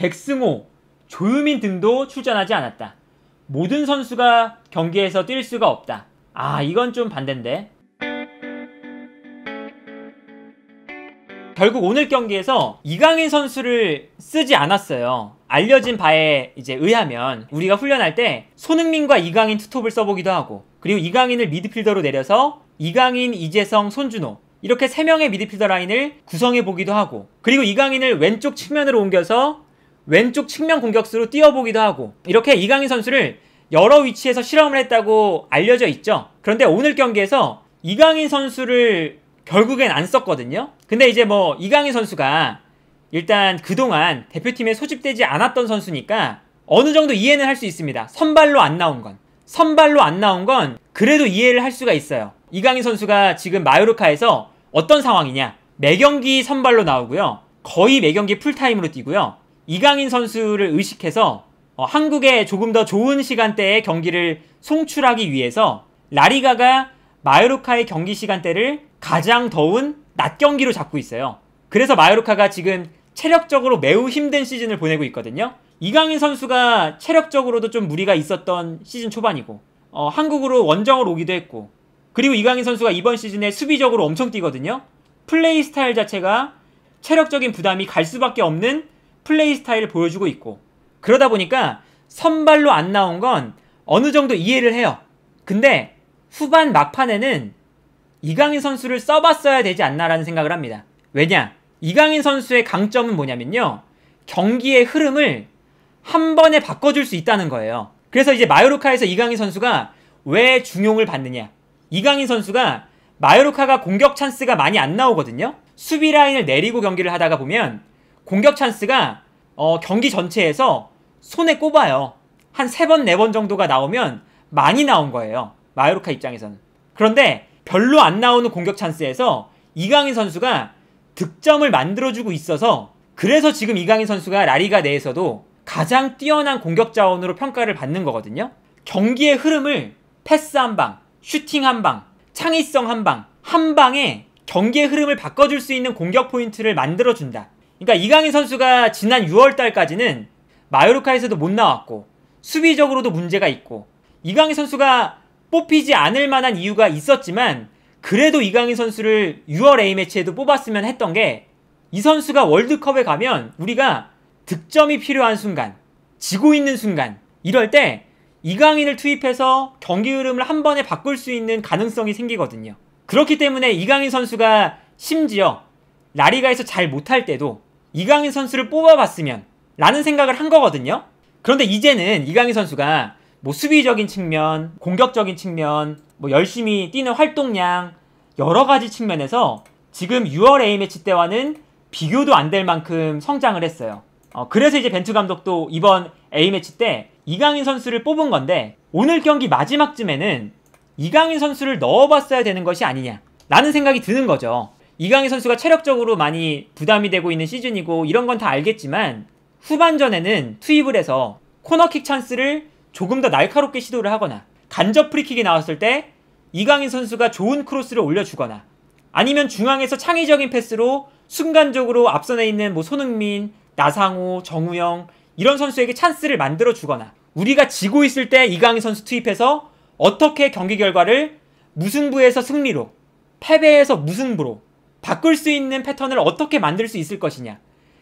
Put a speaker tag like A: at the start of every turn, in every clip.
A: 백승호, 조유민 등도 출전하지 않았다. 모든 선수가 경기에서 뛸 수가 없다. 아, 이건 좀 반대인데. 결국 오늘 경기에서 이강인 선수를 쓰지 않았어요. 알려진 바에 이제 의하면 우리가 훈련할 때 손흥민과 이강인 투톱을 써보기도 하고 그리고 이강인을 미드필더로 내려서 이강인, 이재성, 손준호 이렇게 3명의 미드필더 라인을 구성해 보기도 하고 그리고 이강인을 왼쪽 측면으로 옮겨서 왼쪽 측면 공격수로 뛰어보기도 하고 이렇게 이강인 선수를 여러 위치에서 실험을 했다고 알려져 있죠. 그런데 오늘 경기에서 이강인 선수를 결국엔 안 썼거든요. 근데 이제 뭐 이강인 선수가 일단 그동안 대표팀에 소집되지 않았던 선수니까 어느 정도 이해는 할 수 있습니다. 선발로 안 나온 건. 선발로 안 나온 건 그래도 이해를 할 수가 있어요. 이강인 선수가 지금 마요르카에서 어떤 상황이냐. 매경기 선발로 나오고요. 거의 매경기 풀타임으로 뛰고요. 이강인 선수를 의식해서 어, 한국에 조금 더 좋은 시간대에 경기를 송출하기 위해서 라리가가 마요르카의 경기 시간대를 가장 더운 낮 경기로 잡고 있어요. 그래서 마요르카가 지금 체력적으로 매우 힘든 시즌을 보내고 있거든요. 이강인 선수가 체력적으로도 좀 무리가 있었던 시즌 초반이고 어, 한국으로 원정으로 오기도 했고 그리고 이강인 선수가 이번 시즌에 수비적으로 엄청 뛰거든요. 플레이 스타일 자체가 체력적인 부담이 갈 수밖에 없는 플레이 스타일을 보여주고 있고 그러다 보니까 선발로 안 나온 건 어느 정도 이해를 해요. 근데 후반 막판에는 이강인 선수를 써봤어야 되지 않나라는 생각을 합니다. 왜냐? 이강인 선수의 강점은 뭐냐면요. 경기의 흐름을 한 번에 바꿔줄 수 있다는 거예요. 그래서 이제 마요르카에서 이강인 선수가 왜 중용을 받느냐. 이강인 선수가 마요르카가 공격 찬스가 많이 안 나오거든요. 수비 라인을 내리고 경기를 하다가 보면 공격 찬스가 어, 경기 전체에서 손에 꼽아요. 한 세 번 네번 네 정도가 나오면 많이 나온 거예요. 마요르카 입장에서는. 그런데 별로 안 나오는 공격 찬스에서 이강인 선수가 득점을 만들어주고 있어서 그래서 지금 이강인 선수가 라리가 내에서도 가장 뛰어난 공격 자원으로 평가를 받는 거거든요. 경기의 흐름을 패스 한 방, 슈팅 한 방, 창의성 한 방, 한 방에 경기의 흐름을 바꿔줄 수 있는 공격 포인트를 만들어준다. 그러니까 이강인 선수가 지난 6월 달까지는 마요르카에서도 못 나왔고 수비적으로도 문제가 있고 이강인 선수가 뽑히지 않을 만한 이유가 있었지만 그래도 이강인 선수를 6월 A매치에도 뽑았으면 했던 게 이 선수가 월드컵에 가면 우리가 득점이 필요한 순간, 지고 있는 순간 이럴 때 이강인을 투입해서 경기 흐름을 한 번에 바꿀 수 있는 가능성이 생기거든요. 그렇기 때문에 이강인 선수가 심지어 라리가에서 잘 못할 때도 이강인 선수를 뽑아봤으면 라는 생각을 한 거거든요. 그런데 이제는 이강인 선수가 뭐 수비적인 측면, 공격적인 측면, 뭐 열심히 뛰는 활동량 여러 가지 측면에서 지금 6월 A매치 때와는 비교도 안 될 만큼 성장을 했어요. 어, 그래서 이제 벤투 감독도 이번 A매치 때 이강인 선수를 뽑은 건데 오늘 경기 마지막쯤에는 이강인 선수를 넣어봤어야 되는 것이 아니냐 라는 생각이 드는 거죠. 이강인 선수가 체력적으로 많이 부담이 되고 있는 시즌이고 이런 건 다 알겠지만 후반전에는 투입을 해서 코너킥 찬스를 조금 더 날카롭게 시도를 하거나 간접 프리킥이 나왔을 때 이강인 선수가 좋은 크로스를 올려주거나 아니면 중앙에서 창의적인 패스로 순간적으로 앞선에 있는 뭐 손흥민, 나상우 정우영 이런 선수에게 찬스를 만들어 주거나 우리가 지고 있을 때 이강인 선수 투입해서 어떻게 경기 결과를 무승부에서 승리로 패배에서 무승부로 바꿀 수 있는 패턴을 어떻게 만들 수 있을 것이냐.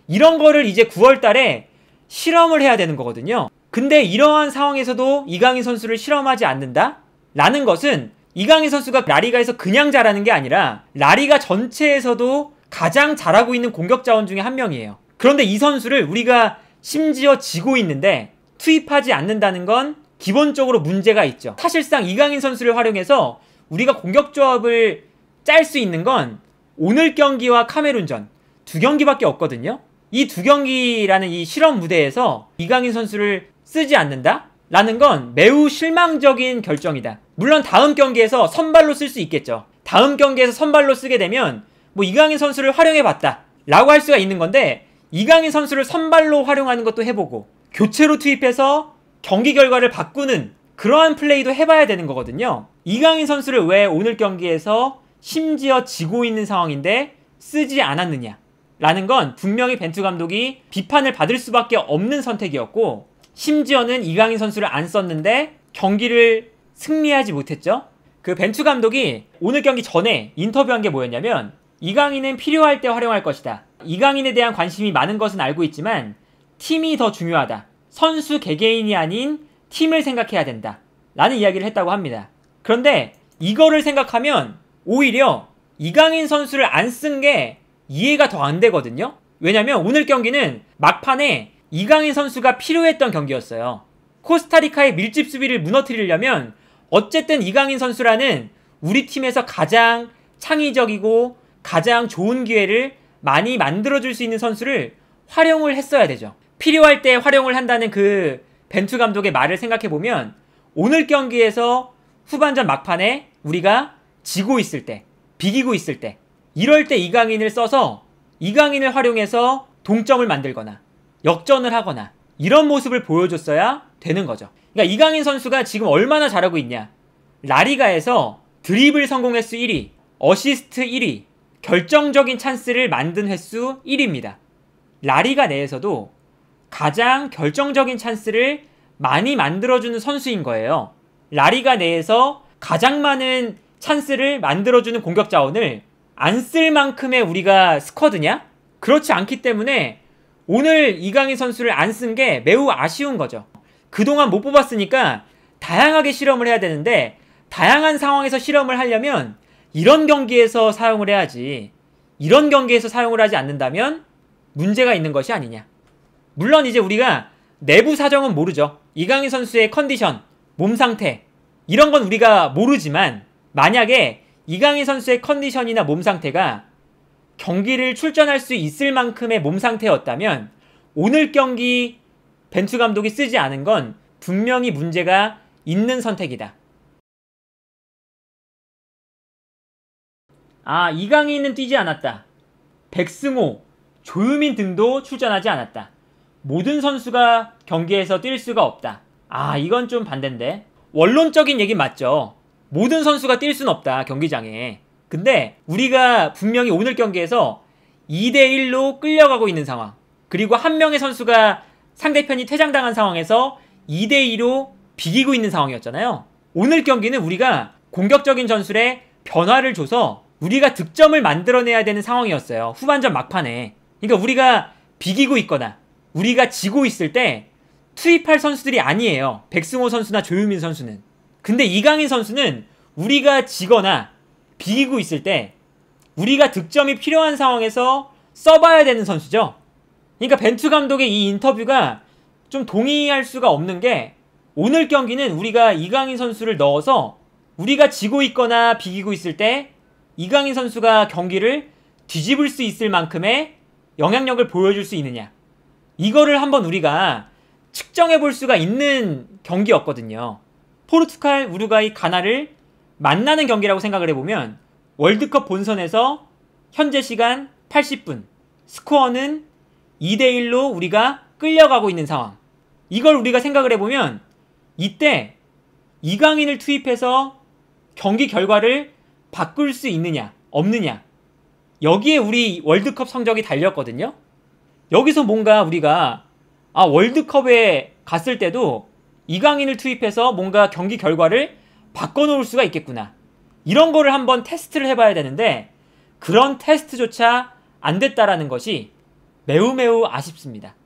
A: 이런 거를 이제 9월 달에 실험을 해야 되는 거거든요. 근데 이러한 상황에서도 이강인 선수를 실험하지 않는다? 라는 것은 이강인 선수가 라리가에서 그냥 잘하는 게 아니라 라리가 전체에서도 가장 잘하고 있는 공격 자원 중에 한 명이에요. 그런데 이 선수를 우리가 심지어 지고 있는데 투입하지 않는다는 건 기본적으로 문제가 있죠. 사실상 이강인 선수를 활용해서 우리가 공격 조합을 짤 수 있는 건 오늘 경기와 카메룬전 두 경기밖에 없거든요. 이 두 경기라는 이 실험 무대에서 이강인 선수를 쓰지 않는다? 라는 건 매우 실망적인 결정이다. 물론 다음 경기에서 선발로 쓸 수 있겠죠. 다음 경기에서 선발로 쓰게 되면 뭐 이강인 선수를 활용해봤다 라고 할 수가 있는 건데 이강인 선수를 선발로 활용하는 것도 해보고 교체로 투입해서 경기 결과를 바꾸는 그러한 플레이도 해봐야 되는 거거든요. 이강인 선수를 왜 오늘 경기에서 심지어 지고 있는 상황인데 쓰지 않았느냐 라는 건 분명히 벤투 감독이 비판을 받을 수밖에 없는 선택이었고 심지어는 이강인 선수를 안 썼는데 경기를 승리하지 못했죠. 그 벤투 감독이 오늘 경기 전에 인터뷰한 게 뭐였냐면 이강인은 필요할 때 활용할 것이다. 이강인에 대한 관심이 많은 것은 알고 있지만 팀이 더 중요하다. 선수 개개인이 아닌 팀을 생각해야 된다. 라는 이야기를 했다고 합니다. 그런데 이거를 생각하면 오히려 이강인 선수를 안 쓴 게 이해가 더 안 되거든요. 왜냐면 오늘 경기는 막판에 이강인 선수가 필요했던 경기였어요. 코스타리카의 밀집 수비를 무너뜨리려면 어쨌든 이강인 선수라는 우리 팀에서 가장 창의적이고 가장 좋은 기회를 많이 만들어줄 수 있는 선수를 활용을 했어야 되죠. 필요할 때 활용을 한다는 그 벤투 감독의 말을 생각해보면 오늘 경기에서 후반전 막판에 우리가 지고 있을 때, 비기고 있을 때 이럴 때 이강인을 써서 이강인을 활용해서 동점을 만들거나 역전을 하거나 이런 모습을 보여줬어야 되는 거죠. 그러니까 이강인 선수가 지금 얼마나 잘하고 있냐. 라리가에서 드리블 성공 횟수 1위, 어시스트 1위, 결정적인 찬스를 만든 횟수 1위입니다. 라리가 내에서도 가장 결정적인 찬스를 많이 만들어주는 선수인 거예요. 라리가 내에서 가장 많은 찬스를 만들어주는 공격 자원을 안 쓸 만큼의 우리가 스쿼드냐? 그렇지 않기 때문에 오늘 이강인 선수를 안 쓴 게 매우 아쉬운 거죠. 그동안 못 뽑았으니까 다양하게 실험을 해야 되는데 다양한 상황에서 실험을 하려면 이런 경기에서 사용을 해야지 이런 경기에서 사용을 하지 않는다면 문제가 있는 것이 아니냐. 물론 이제 우리가 내부 사정은 모르죠. 이강인 선수의 컨디션, 몸 상태 이런 건 우리가 모르지만 만약에 이강인 선수의 컨디션이나 몸 상태가 경기를 출전할 수 있을 만큼의 몸 상태였다면 오늘 경기 벤투 감독이 쓰지 않은 건 분명히 문제가 있는 선택이다. 아, 이강인은 뛰지 않았다. 백승호, 조유민 등도 출전하지 않았다. 모든 선수가 경기에서 뛸 수가 없다. 아, 이건 좀 반대인데. 원론적인 얘기 맞죠. 모든 선수가 뛸 수는 없다 경기장에 근데 우리가 분명히 오늘 경기에서 2대1로 끌려가고 있는 상황 그리고 한 명의 선수가 상대편이 퇴장당한 상황에서 2대2로 비기고 있는 상황이었잖아요 오늘 경기는 우리가 공격적인 전술에 변화를 줘서 우리가 득점을 만들어내야 되는 상황이었어요 후반전 막판에 그러니까 우리가 비기고 있거나 우리가 지고 있을 때 투입할 선수들이 아니에요 백승호 선수나 조유민 선수는 근데 이강인 선수는 우리가 지거나 비기고 있을 때 우리가 득점이 필요한 상황에서 써봐야 되는 선수죠. 그러니까 벤투 감독의 이 인터뷰가 좀 동의할 수가 없는 게 오늘 경기는 우리가 이강인 선수를 넣어서 우리가 지고 있거나 비기고 있을 때 이강인 선수가 경기를 뒤집을 수 있을 만큼의 영향력을 보여줄 수 있느냐. 이거를 한번 우리가 측정해 볼 수가 있는 경기였거든요. 포르투갈, 우루과이, 가나를 만나는 경기라고 생각을 해보면 월드컵 본선에서 현재 시간 80분 스코어는 2대1로 우리가 끌려가고 있는 상황 이걸 우리가 생각을 해보면 이때 이강인을 투입해서 경기 결과를 바꿀 수 있느냐 없느냐 여기에 우리 월드컵 성적이 달렸거든요 여기서 뭔가 우리가 아 월드컵에 갔을 때도 이강인을 투입해서 뭔가 경기 결과를 바꿔놓을 수가 있겠구나. 이런 거를 한번 테스트를 해봐야 되는데 그런 테스트조차 안 됐다라는 것이 매우 매우 아쉽습니다.